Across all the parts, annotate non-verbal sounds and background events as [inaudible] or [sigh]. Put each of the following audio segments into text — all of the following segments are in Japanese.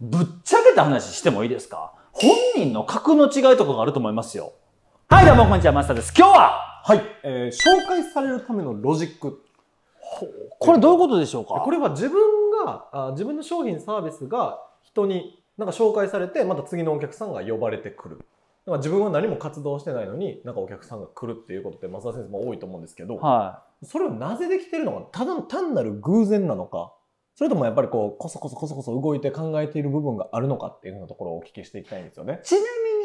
ぶっちゃけた話してもいいですか本人の格の違いとかがあると思いますよ。はい、どうもこんにちは、マスターです。今日ははい、えー、紹介されるためのロジック。これどういうことでしょうかこれは自分があ、自分の商品サービスが人になんか紹介されて、また次のお客さんが呼ばれてくる。だから自分は何も活動してないのになんかお客さんが来るっていうことって増田先生も多いと思うんですけど、はい、それをなぜできてるのかただ単なる偶然なのかそれともやっぱりこう、こそこそこそこそ動いて考えている部分があるのかっていうのところをお聞きしていきたいんですよね。ちな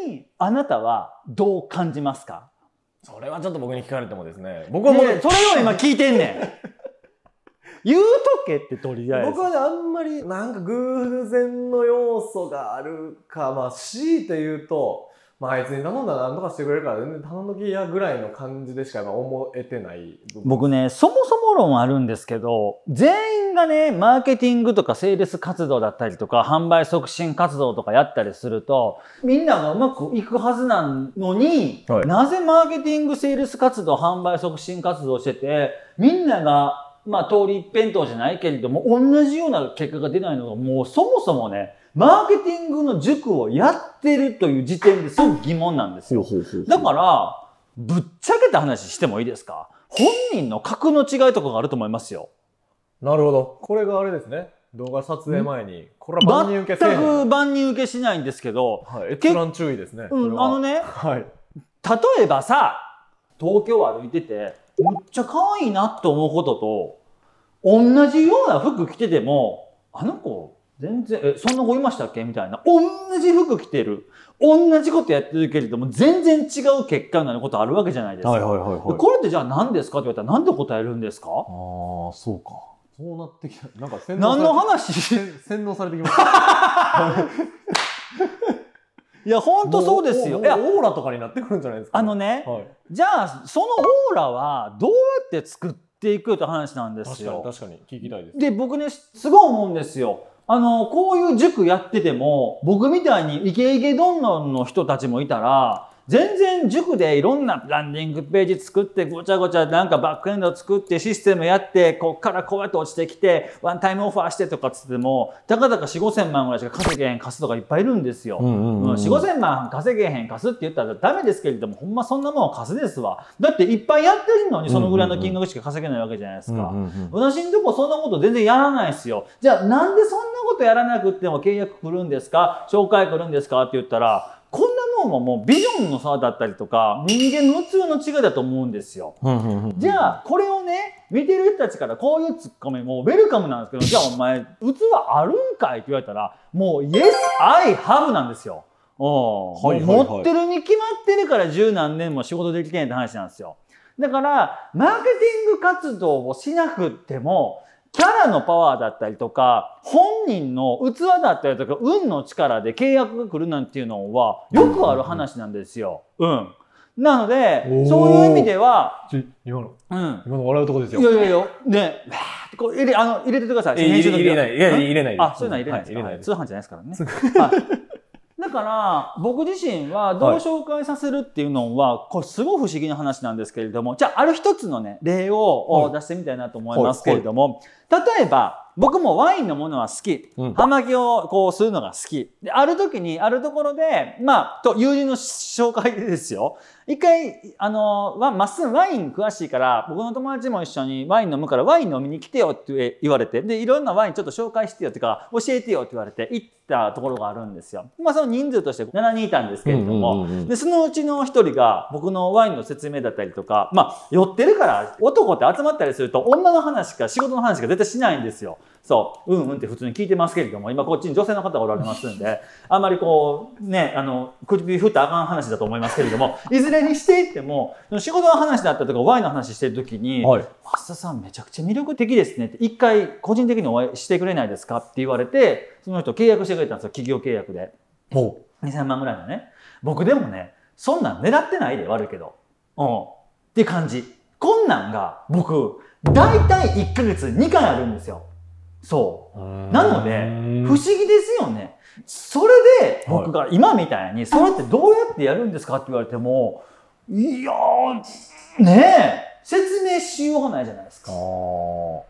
みに、あなたはどう感じますかそれはちょっと僕に聞かれてもですね。僕はもう、ね、それを今聞いてんねん。[laughs] 言うとけってとりあえず。僕はね、あんまりなんか偶然の要素があるか、まあ、強いて言うと、まあ、あいつに頼んだら何とかしてくれるから全然頼んどきやぐらいの感じでしか思えてない僕ねそもそも論あるんですけど全員がねマーケティングとかセールス活動だったりとか販売促進活動とかやったりするとみんながうまくいくはずなのに、はい、なぜマーケティングセールス活動販売促進活動しててみんながまあ通り一辺倒じゃないけれども同じような結果が出ないのがもうそもそもねマーケティングの塾をやってるという時点ですごく疑問なんですよ。だから、ぶっちゃけた話してもいいですか本人の格の違いとかがあると思いますよ。なるほど。これがあれですね。動画撮影前に、これは万人受けせ全く万人受けしないんですけど。はい。閲覧注意ですね。うん、あのね。はい。例えばさ、東京歩いてて、むっちゃ可愛いなと思うことと、同じような服着てても、あの子、全然、え、そんな子いましたっけみたいな。同じ服着てる。同じことやってるけれども、全然違う結果になることあるわけじゃないですか。はいはいはい、はい、これってじゃあ何ですかって言われたら、なんで答えるんですかああ、そうか。そうなってきた。なんか洗脳何の話洗脳されてきました。[laughs] いや、本当そうですよ。いや、オーラとかになってくるんじゃないですか、あのね、はい、じゃあ、そのオーラはどうやって作っていくって話なんですよ。確かに、確かに。聞きたいです。で、僕ね、すごい思うんですよ。あの、こういう塾やってても、僕みたいにイケイケどんどんの人たちもいたら、全然塾でいろんなランディングページ作ってごちゃごちゃなんかバックエンド作ってシステムやってこっからこうやって落ちてきてワンタイムオファーしてとかっつってもたかだか4 5千万ぐらいしか稼げへん貸すとかいっぱいいるんですよ。うん4 5千万稼げへん貸すって言ったらダメですけれどもほんまそんなもん貸すですわ。だっていっぱいやってるのにそのぐらいの金額しか稼げないわけじゃないですか。私のとこそんなこと全然やらないですよ。じゃあなんでそんなことやらなくても契約来るんですか紹介来るんですかって言ったら脳ももうビジョンの差だったりとか人間の器の違いだと思うんですよ。じゃあこれをね見てる人たちからこういうツッコミもウェルカムなんですけどじゃあお前器あるんかいって言われたらもう Yes I have なんですよ。はい持ってるに決まってるから十何年も仕事できてないって話なんですよ。だからマーケティング活動をしなくってもキャラのパワーだったりとか、本人の器だったりとか、運の力で契約が来るなんていうのは、よくある話なんですよ。うん。なので、そういう意味では、今の、うん、今の笑うとこですよ。いやいやいや、ね、わーってこう入れ、あの、入れててください。入れ入れない。いや、入れない。あ、そういうのは入れないですはい、入れない通販じゃないですからね。だから僕自身はどう紹介させるっていうのは、これすごい不思議な話なんですけれどもじゃあある一つのね例を出してみたいなと思いますけれども、例えば、僕もワインのものは好き。甘木をこうするのが好き。で、ある時に、あるところで、まあ、と、友人の紹介でですよ。一回、あの、は、まっすぐワイン詳しいから、僕の友達も一緒にワイン飲むから、ワイン飲みに来てよって言われて、で、いろんなワインちょっと紹介してよってうか、教えてよって言われて、行ったところがあるんですよ。まあ、その人数として7人いたんですけれども、で、そのうちの1人が、僕のワインの説明だったりとか、まあ、寄ってるから、男って集まったりすると、女の話か仕事の話が絶対しないんですよ。そう、うんうんって普通に聞いてますけれども、今こっちに女性の方がおられますんで、あんまりこう、ね、あの、首振ったあかん話だと思いますけれども、いずれにしていっても、仕事の話だったとか、ワイの話してる時に、はい、増田さんめちゃくちゃ魅力的ですねって、一回個人的にお会いしてくれないですかって言われて、その人契約してくれたんですよ、企業契約で。もう。2000万ぐらいのね。僕でもね、そんなん狙ってないで、悪いけど。うん。って感じ。こんなんが、僕、大体1ヶ月2回あるんですよ。そう。なので、不思議ですよね。それで、僕が今みたいに、それってどうやってやるんですかって言われても、いやー、ねえ、説明しようがないじゃないですか。ちょ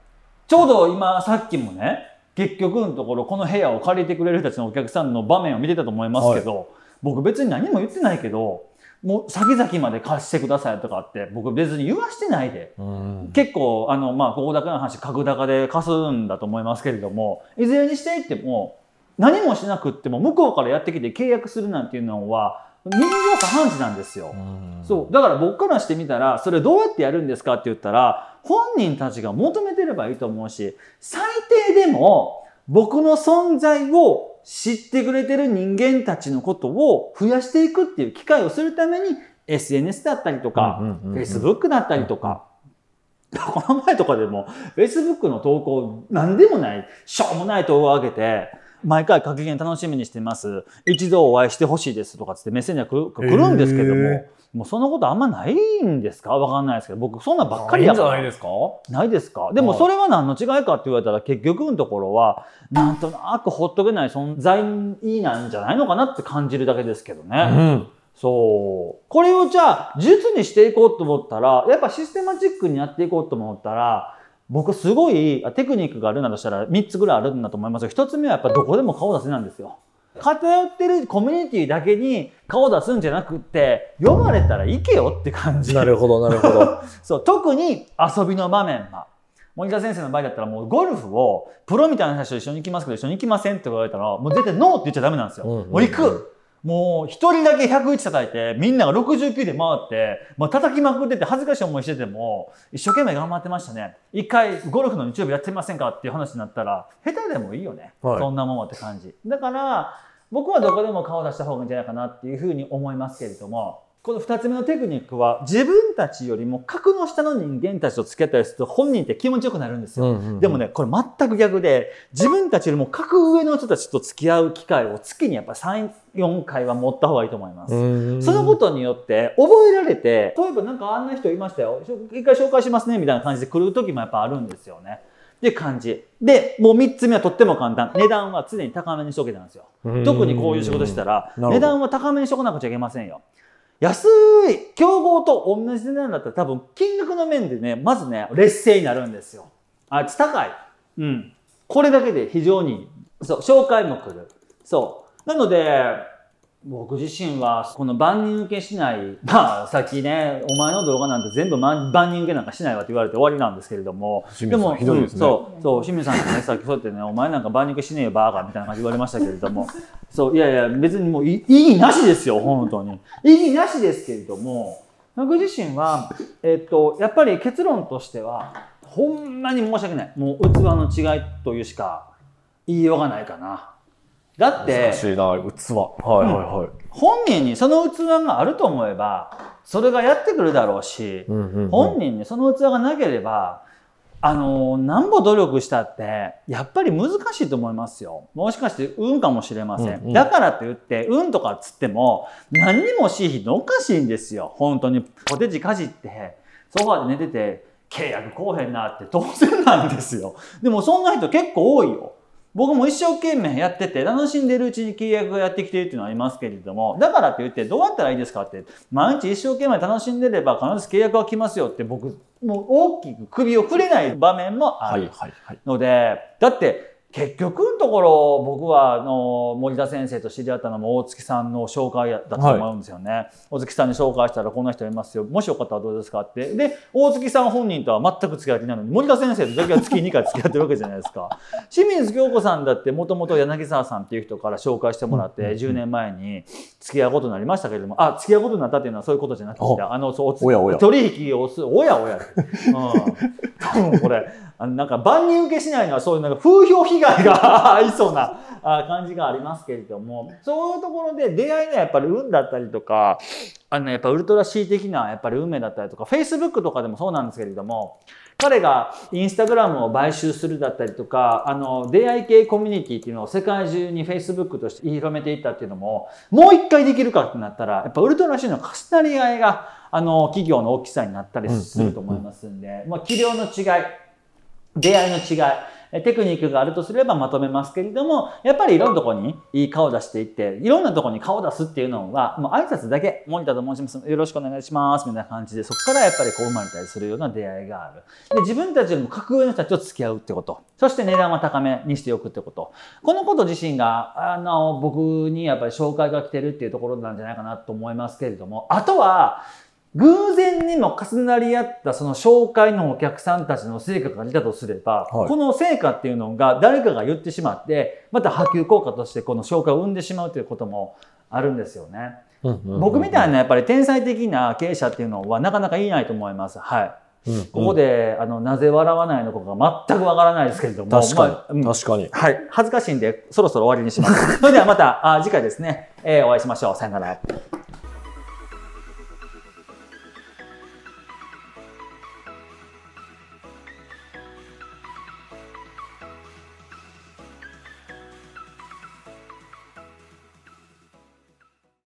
うど今、さっきもね、結局のところ、この部屋を借りてくれる人たちのお客さんの場面を見てたと思いますけど、はい、僕別に何も言ってないけど、もう先々まで貸してくださいとかって僕別に言わしてないで、うん、結構あのまあここだけの話格高で貸すんだと思いますけれどもいずれにしていっても何もしなくっても向こうからやってきて契約するなんていうのは人情過半なんですよ、うん、そうだから僕からしてみたらそれどうやってやるんですかって言ったら本人たちが求めてればいいと思うし最低でも僕の存在を知ってくれてる人間たちのことを増やしていくっていう機会をするために SNS だったりとか、Facebook だったりとか、この前とかでも Facebook の投稿何でもない、しょうもない投稿を上げて、毎回格言楽しみにしてます。一度お会いしてほしいですとかつってメッセンジャーるんですけども、えーもうそんなことあんまないんですかわかんないですけど、僕そんなばっかりだから。ないですかないですかでもそれは何の違いかって言われたら結局のところは、なんとなくほっとけない存在なんじゃないのかなって感じるだけですけどね。うん、そう。これをじゃあ、術にしていこうと思ったら、やっぱシステマチックにやっていこうと思ったら、僕すごいテクニックがあるならしたら3つぐらいあるんだと思いますが、1つ目はやっぱどこでも顔出せなんですよ。偏ってるコミュニティだけに顔出すんじゃなくて、読まれたら行けよって感じ。なるほど、なるほど。[laughs] そう、特に遊びの場面は。森田先生の場合だったらもうゴルフをプロみたいな人と一緒に行きますけど一緒に行きませんって言われたらもう絶対ノーって言っちゃダメなんですよ。うんうん、もう行くもう一人だけ101叩いてみんなが69で回って、まあ、叩きまくってて恥ずかしい思いしてても一生懸命頑張ってましたね一回ゴルフの日曜日やってみませんかっていう話になったら下手でもいいよね、はい、そんなもんはって感じだから僕はどこでも顔を出した方がいいんじゃないかなっていうふうに思いますけれどもこの2つ目のテクニックは自分たちよりも格の下の人間たちと付き合ったりすると本人って気持ちよくなるんですよ、うんうんうん、でもねこれ全く逆で自分たちよりも格上の人たちと付き合う機会を月にやっぱ34回は持った方がいいと思います、そのことによって覚えられて例えばなんかあんな人いましたよ一回紹介しますねみたいな感じで来る時もやっぱあるんですよねで、感じ。で、もう三つ目はとっても簡単。値段は常に高めにしとけたんですよ。特にこういう仕事したら、値段は高めにしとかなくちゃいけませんよ。安い競合と同じ値段だったら多分金額の面でね、まずね、劣勢になるんですよ。あいつ高い。うん。これだけで非常にそう、紹介も来る。そう。なので、僕自身はこの万人受けしない [laughs] まあさっきねお前の動画なんて全部万人受けなんかしないわって言われて終わりなんですけれどもでも、ねうん、そうそう清水さんがねさっきそうやってねお前なんか万人受けしねえよバーガーみたいな感じ言われましたけれども [laughs] そういやいや別にもう意義なしですよ本当に意義なしですけれども僕自身はえっとやっぱり結論としてはほんまに申し訳ないもう器の違いというしか言いようがないかな。だって、器。はいはいはい。うん、本人にその器があると思えば、それがやってくるだろうし、うんうんうん、本人にその器がなければ、あの、なんぼ努力したって、やっぱり難しいと思いますよ。もしかして運かもしれません。うんうん、だからといって、運とかっつっても、何にもしいひどおかしいんですよ。本当に。ポテチかじって、ソファで寝てて、契約こうへんなって当然なんですよ。でもそんな人結構多いよ。僕も一生懸命やってて、楽しんでるうちに契約がやってきてるっていうのはありますけれども、だからって言って、どうやったらいいですかって、毎日一生懸命楽しんでれば必ず契約は来ますよって僕、もう大きく首をくれない場面もあるので、はいはいはい、だって、結局のところ僕はあの森田先生と知り合ったのも大月さんの紹介だと思うんですよね、はい、大月さんに紹介したらこんな人いますよもしよかったらどうですかってで大月さん本人とは全く付き合ってないのに森田先生とだけは月2回付き合ってるわけじゃないですか [laughs] 清水京子さんだってもともと柳沢さんっていう人から紹介してもらって10年前に付き合うことになりましたけれどもあ付き合うことになったっていうのはそういうことじゃなくてあのそうおやおや取引をすおやおやって、うん、[laughs] 多分これあのなんか万人受けしないのはそういうなんか風評被害がありそうな感じがありますけれども、そういうところで出会いのやっぱり運だったりとか、あのやっぱウルトラ C 的なやっぱり運命だったりとか、Facebook とかでもそうなんですけれども、彼がインスタグラムを買収するだったりとか、あの、出会い系コミュニティっていうのを世界中に Facebook として広めていったっていうのも、もう一回できるかってなったら、やっぱウルトラ C の重なり合いが、あの、企業の大きさになったりすると思いますんで、うんうんうん、まあ、器量の違い。出会いの違い、テクニックがあるとすればまとめますけれども、やっぱりいろんなとこにいい顔出していって、いろんなとこに顔出すっていうのは、もう挨拶だけ、モニターと申します。よろしくお願いします。みたいな感じで、そこからやっぱりこう生まれたりするような出会いがある。で、自分たちよりも格上の人たちと付き合うってこと。そして値段は高めにしておくってこと。このこと自身が、あの、僕にやっぱり紹介が来てるっていうところなんじゃないかなと思いますけれども、あとは、偶然にも重なり合ったその紹介のお客さんたちの成果が出たとすれば、はい、この成果っていうのが誰かが言ってしまってまた波及効果としてこの紹介を生んでしまうということもあるんですよね。僕みたいなやっぱり天才的な経営者っていうのはなかなか言えないと思います。はい。うんうん、ここであのなぜ笑わないのかが全くわからないですけれども確かにまあうん、確かにはい、恥ずかしいんでそろそろ終わりにしますそれではまたあ次回ですね、えー、お会いしましょうさよなら